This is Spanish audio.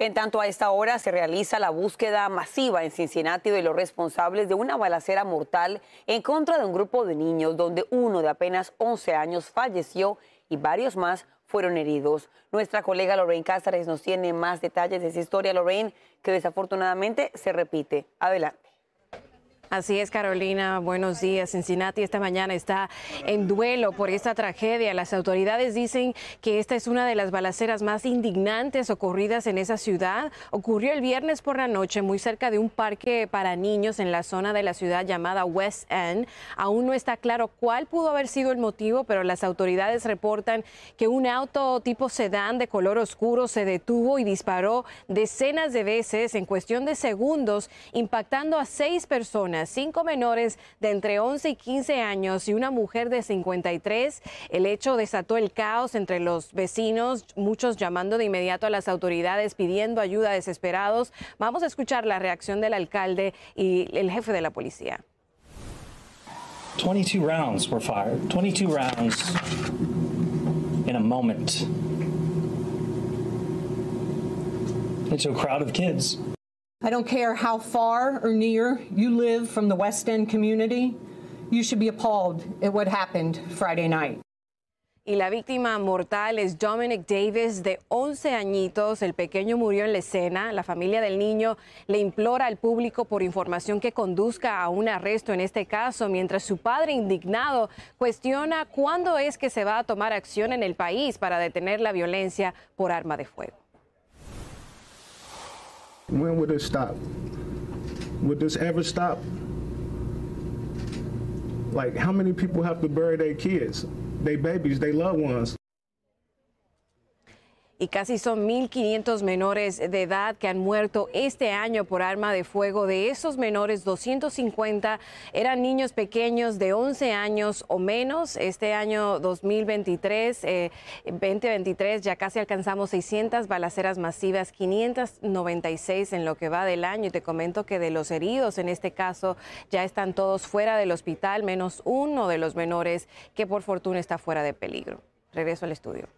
En tanto, a esta hora se realiza la búsqueda masiva en Cincinnati de los responsables de una balacera mortal en contra de un grupo de niños, donde uno de apenas 11 años falleció y varios más fueron heridos. Nuestra colega Lorraine Cáceres nos tiene más detalles de esa historia, Lorraine, que desafortunadamente se repite. Adelante. Así es, Carolina. Buenos días. Cincinnati esta mañana está en duelo por esta tragedia. Las autoridades dicen que esta es una de las balaceras más indignantes ocurridas en esa ciudad. Ocurrió el viernes por la noche muy cerca de un parque para niños en la zona de la ciudad llamada West End. Aún no está claro cuál pudo haber sido el motivo, pero las autoridades reportan que un auto tipo sedán de color oscuro se detuvo y disparó decenas de veces en cuestión de segundos, impactando a seis personas cinco menores de entre 11 y 15 años y una mujer de 53. El hecho desató el caos entre los vecinos, muchos llamando de inmediato a las autoridades pidiendo ayuda desesperados. Vamos a escuchar la reacción del alcalde y el jefe de la policía. 22 rounds were fired. 22 rounds in a moment. It's a crowd of kids. I don't care how far or near you live from the West End community, you should be appalled at what happened Friday night. Y la víctima mortal es Dominic Davis, de 11 añitos. El pequeño murió en la escena. La familia del niño le implora al público por información que conduzca a un arresto en este caso, mientras su padre indignado cuestiona cuándo es que se va a tomar acción en el país para detener la violencia por arma de fuego. When will this stop? Would this ever stop? Like, how many people have to bury their kids, their babies, their loved ones y casi son 1.500 menores de edad que han muerto este año por arma de fuego. De esos menores, 250 eran niños pequeños de 11 años o menos. Este año 2023, 2023, eh, ya casi alcanzamos 600 balaceras masivas, 596 en lo que va del año. Y te comento que de los heridos en este caso ya están todos fuera del hospital, menos uno de los menores que por fortuna está fuera de peligro. Regreso al estudio.